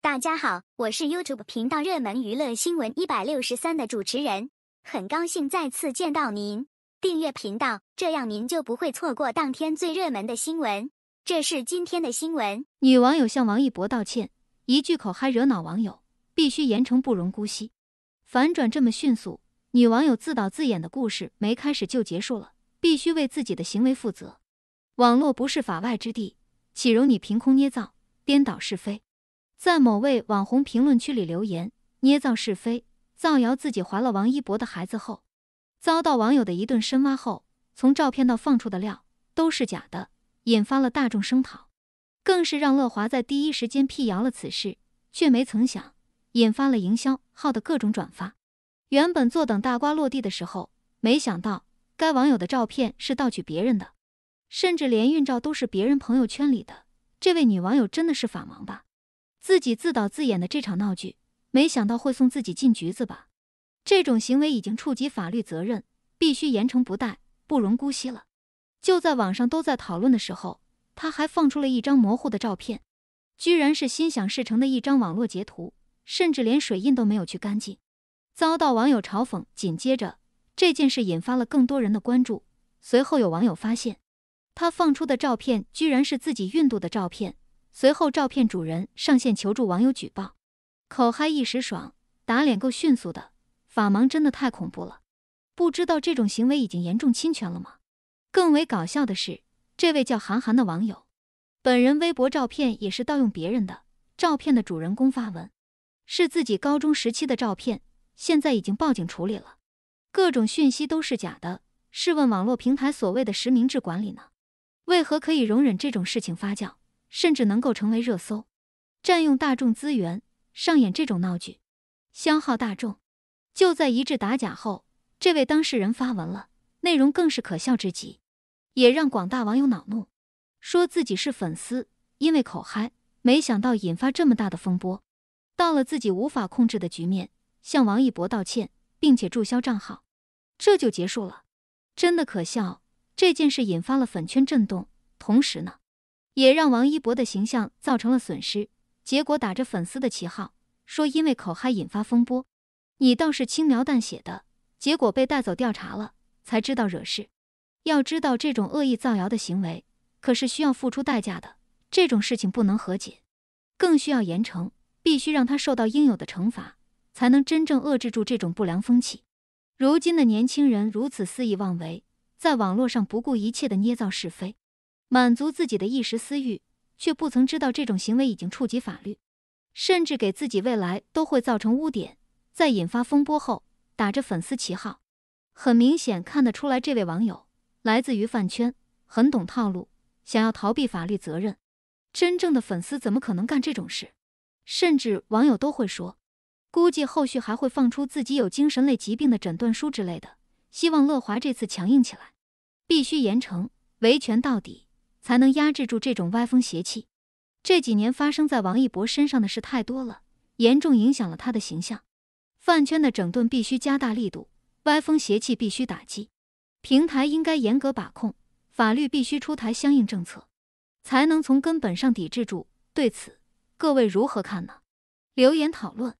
大家好，我是 YouTube 频道热门娱乐新闻一百六十三的主持人，很高兴再次见到您。订阅频道，这样您就不会错过当天最热门的新闻。这是今天的新闻：女网友向王一博道歉，一句口嗨惹恼网友，必须严惩，不容姑息。反转这么迅速，女网友自导自演的故事没开始就结束了，必须为自己的行为负责。网络不是法外之地，岂容你凭空捏造、颠倒是非？在某位网红评论区里留言、捏造是非、造谣自己怀了王一博的孩子后，遭到网友的一顿深挖后，从照片到放出的料都是假的，引发了大众声讨，更是让乐华在第一时间辟谣了此事，却没曾想引发了营销号的各种转发。原本坐等大瓜落地的时候，没想到该网友的照片是盗取别人的，甚至连孕照都是别人朋友圈里的。这位女网友真的是法盲吧？自己自导自演的这场闹剧，没想到会送自己进局子吧？这种行为已经触及法律责任，必须严惩不贷，不容姑息了。就在网上都在讨论的时候，他还放出了一张模糊的照片，居然是心想事成的一张网络截图，甚至连水印都没有去干净，遭到网友嘲讽。紧接着，这件事引发了更多人的关注。随后有网友发现，他放出的照片居然是自己孕肚的照片。随后，照片主人上线求助网友举报，口嗨一时爽，打脸够迅速的，法盲真的太恐怖了。不知道这种行为已经严重侵权了吗？更为搞笑的是，这位叫韩寒的网友，本人微博照片也是盗用别人的照片的主人公发文，是自己高中时期的照片，现在已经报警处理了。各种讯息都是假的，试问网络平台所谓的实名制管理呢？为何可以容忍这种事情发酵？甚至能够成为热搜，占用大众资源，上演这种闹剧，消耗大众。就在一致打假后，这位当事人发文了，内容更是可笑至极，也让广大网友恼怒。说自己是粉丝，因为口嗨，没想到引发这么大的风波，到了自己无法控制的局面，向王一博道歉，并且注销账号，这就结束了。真的可笑，这件事引发了粉圈震动，同时呢。也让王一博的形象造成了损失，结果打着粉丝的旗号说因为口嗨引发风波，你倒是轻描淡写的结果被带走调查了才知道惹事。要知道这种恶意造谣的行为可是需要付出代价的，这种事情不能和解，更需要严惩，必须让他受到应有的惩罚，才能真正遏制住这种不良风气。如今的年轻人如此肆意妄为，在网络上不顾一切地捏造是非。满足自己的一时私欲，却不曾知道这种行为已经触及法律，甚至给自己未来都会造成污点。在引发风波后，打着粉丝旗号，很明显看得出来，这位网友来自于饭圈，很懂套路，想要逃避法律责任。真正的粉丝怎么可能干这种事？甚至网友都会说，估计后续还会放出自己有精神类疾病的诊断书之类的。希望乐华这次强硬起来，必须严惩，维权到底。才能压制住这种歪风邪气。这几年发生在王一博身上的事太多了，严重影响了他的形象。饭圈的整顿必须加大力度，歪风邪气必须打击。平台应该严格把控，法律必须出台相应政策，才能从根本上抵制住。对此，各位如何看呢？留言讨论。